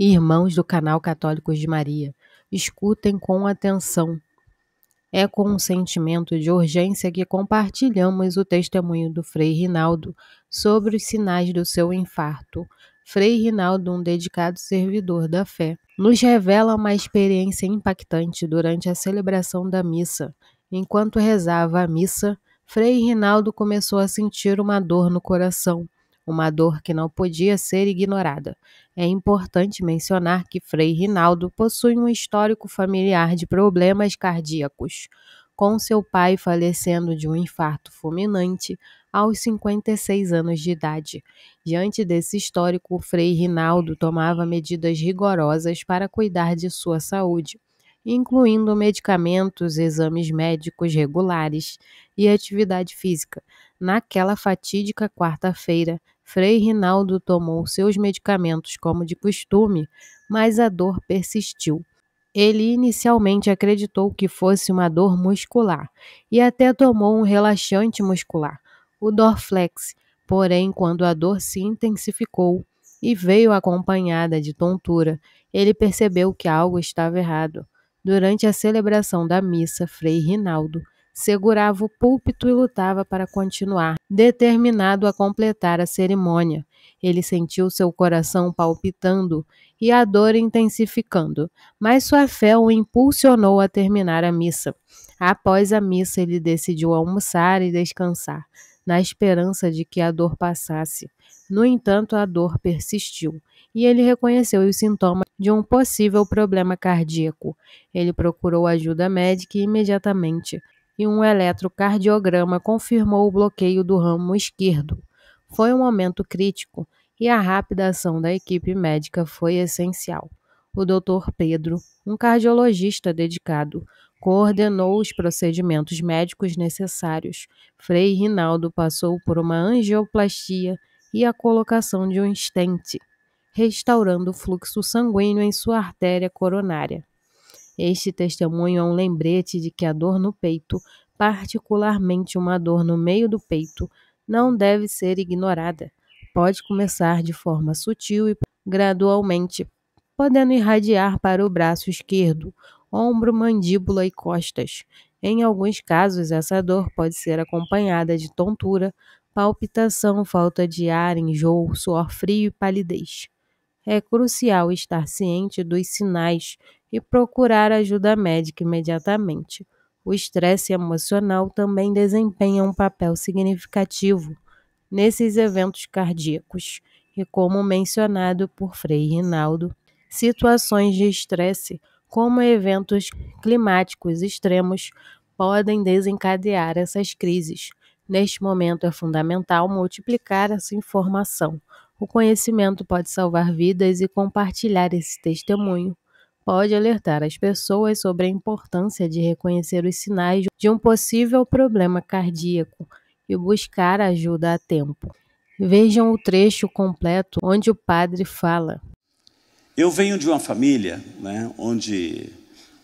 e irmãos do canal Católicos de Maria, escutem com atenção. É com um sentimento de urgência que compartilhamos o testemunho do Frei Rinaldo sobre os sinais do seu infarto. Frei Rinaldo, um dedicado servidor da fé, nos revela uma experiência impactante durante a celebração da missa. Enquanto rezava a missa, Frei Rinaldo começou a sentir uma dor no coração uma dor que não podia ser ignorada. É importante mencionar que Frei Rinaldo possui um histórico familiar de problemas cardíacos, com seu pai falecendo de um infarto fulminante aos 56 anos de idade. Diante desse histórico, Frei Rinaldo tomava medidas rigorosas para cuidar de sua saúde, incluindo medicamentos, exames médicos regulares e atividade física. Naquela fatídica quarta-feira, Frei Rinaldo tomou seus medicamentos como de costume, mas a dor persistiu. Ele inicialmente acreditou que fosse uma dor muscular e até tomou um relaxante muscular, o Dorflex. Porém, quando a dor se intensificou e veio acompanhada de tontura, ele percebeu que algo estava errado. Durante a celebração da missa, Frei Rinaldo segurava o púlpito e lutava para continuar, determinado a completar a cerimônia. Ele sentiu seu coração palpitando e a dor intensificando, mas sua fé o impulsionou a terminar a missa. Após a missa, ele decidiu almoçar e descansar, na esperança de que a dor passasse. No entanto, a dor persistiu e ele reconheceu os sintomas de um possível problema cardíaco. Ele procurou ajuda médica imediatamente e um eletrocardiograma confirmou o bloqueio do ramo esquerdo. Foi um momento crítico e a rápida ação da equipe médica foi essencial. O Dr. Pedro, um cardiologista dedicado, coordenou os procedimentos médicos necessários. Frei Rinaldo passou por uma angioplastia e a colocação de um estente, restaurando o fluxo sanguíneo em sua artéria coronária. Este testemunho é um lembrete de que a dor no peito, particularmente uma dor no meio do peito, não deve ser ignorada. Pode começar de forma sutil e gradualmente, podendo irradiar para o braço esquerdo, ombro, mandíbula e costas. Em alguns casos, essa dor pode ser acompanhada de tontura, palpitação, falta de ar, enjoo, suor frio e palidez. É crucial estar ciente dos sinais e procurar ajuda médica imediatamente. O estresse emocional também desempenha um papel significativo nesses eventos cardíacos, e como mencionado por Frei Rinaldo, situações de estresse, como eventos climáticos extremos, podem desencadear essas crises. Neste momento é fundamental multiplicar essa informação. O conhecimento pode salvar vidas e compartilhar esse testemunho pode alertar as pessoas sobre a importância de reconhecer os sinais de um possível problema cardíaco e buscar ajuda a tempo. Vejam o trecho completo onde o padre fala. Eu venho de uma família né, onde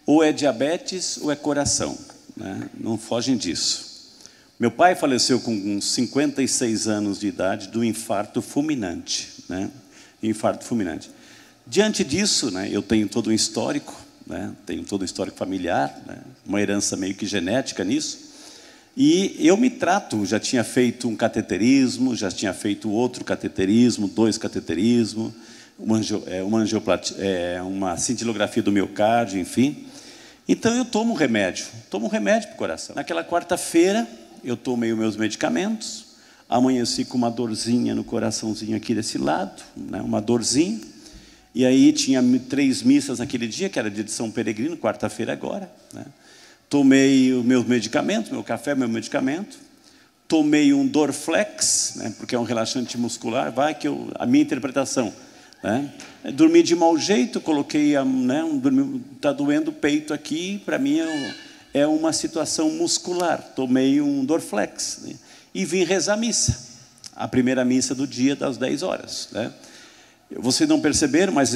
ou é diabetes ou é coração, né? não fogem disso. Meu pai faleceu com 56 anos de idade do infarto fulminante, né? infarto fulminante. Diante disso, né, eu tenho todo um histórico, né, tenho todo um histórico familiar, né, uma herança meio que genética nisso. E eu me trato, já tinha feito um cateterismo, já tinha feito outro cateterismo, dois cateterismos, uma, angio, é, uma, é, uma cintilografia do miocárdio, enfim. Então eu tomo um remédio, tomo um remédio para o coração. Naquela quarta-feira eu tomei os meus medicamentos, amanheci com uma dorzinha no coraçãozinho aqui desse lado, né, uma dorzinha. E aí tinha três missas naquele dia, que era dia de São Peregrino, quarta-feira agora. Né? Tomei o meu medicamento, meu café, meu medicamento. Tomei um Dorflex, né? porque é um relaxante muscular, vai que eu, a minha interpretação. Né? Dormi de mau jeito, coloquei, está né, um, dormi, tá doendo o peito aqui, para mim é, é, uma situação muscular. Tomei um Dorflex né? e vim rezar a missa, a primeira missa do dia das 10 horas. Né? Vocês não perceberam, mas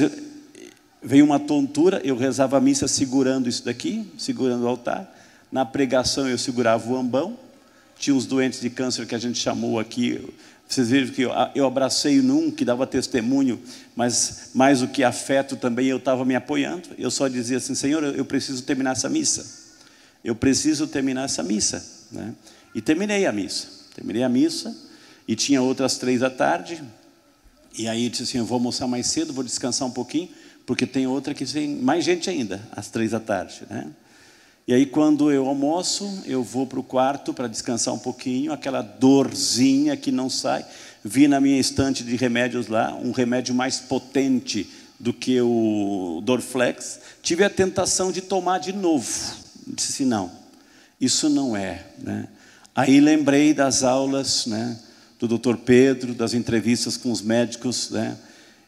veio uma tontura, eu rezava a missa segurando isso daqui, segurando o altar. Na pregação eu segurava o ambão. Tinha uns doentes de câncer que a gente chamou aqui. Vocês viram que eu, abracei num que dava testemunho, mas mais do que afeto também eu estava me apoiando. Eu só dizia assim: Senhor, eu preciso terminar essa missa. Eu preciso terminar essa missa. Né? E terminei a missa. Terminei a missa e tinha outras três da tarde. E aí eu disse assim: eu vou almoçar mais cedo, vou descansar um pouquinho, porque tem outra que tem mais gente ainda, às três da tarde, né? E aí, quando eu almoço, eu vou para o quarto para descansar um pouquinho, aquela dorzinha que não sai. Vi na minha estante de remédios lá um remédio mais potente do que o Dorflex. Tive a tentação de tomar de novo. Disse: assim, não, isso não é. Né? Aí lembrei das aulas, né? do Dr. Pedro, das entrevistas com os médicos, né?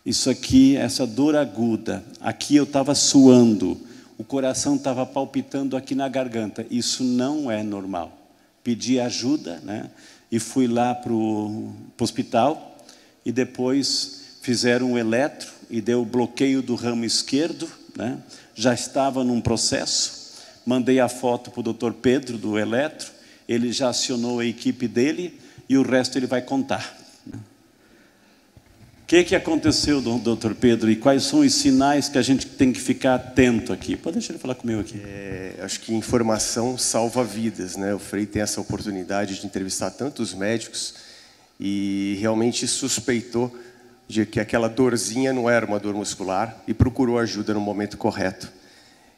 Isso aqui, essa dor aguda. Aqui eu estava suando, o coração estava palpitando aqui na garganta. Isso não é normal. Pedi ajuda, né? E fui lá para o hospital e depois fizeram um eletro e deu bloqueio do ramo esquerdo, né? Já estava num processo. Mandei a foto para o Dr. Pedro do eletro. Ele já acionou a equipe dele e o resto ele vai contar. O que, é que aconteceu, doutor Pedro, e quais são os sinais que a gente tem que ficar atento aqui? Pode deixar ele falar comigo aqui. É, acho que informação salva vidas, né? O Frei tem essa oportunidade de entrevistar tantos médicos e realmente suspeitou de que aquela dorzinha não era uma dor muscular e procurou ajuda no momento correto.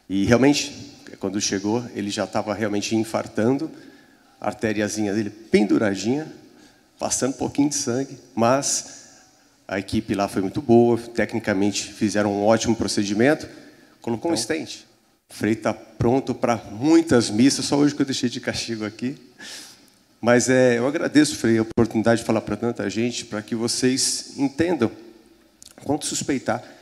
E realmente, quando chegou, ele já estava realmente infartando, a artériazinha dele penduradinha, passando um pouquinho de sangue, mas a equipe lá foi muito boa, tecnicamente fizeram um ótimo procedimento. Colocou então, um stent. O Frei está pronto para muitas missas, só hoje que eu deixei de castigo aqui. Mas é, eu agradeço, Frei, a oportunidade de falar para tanta gente, para que vocês entendam quanto suspeitar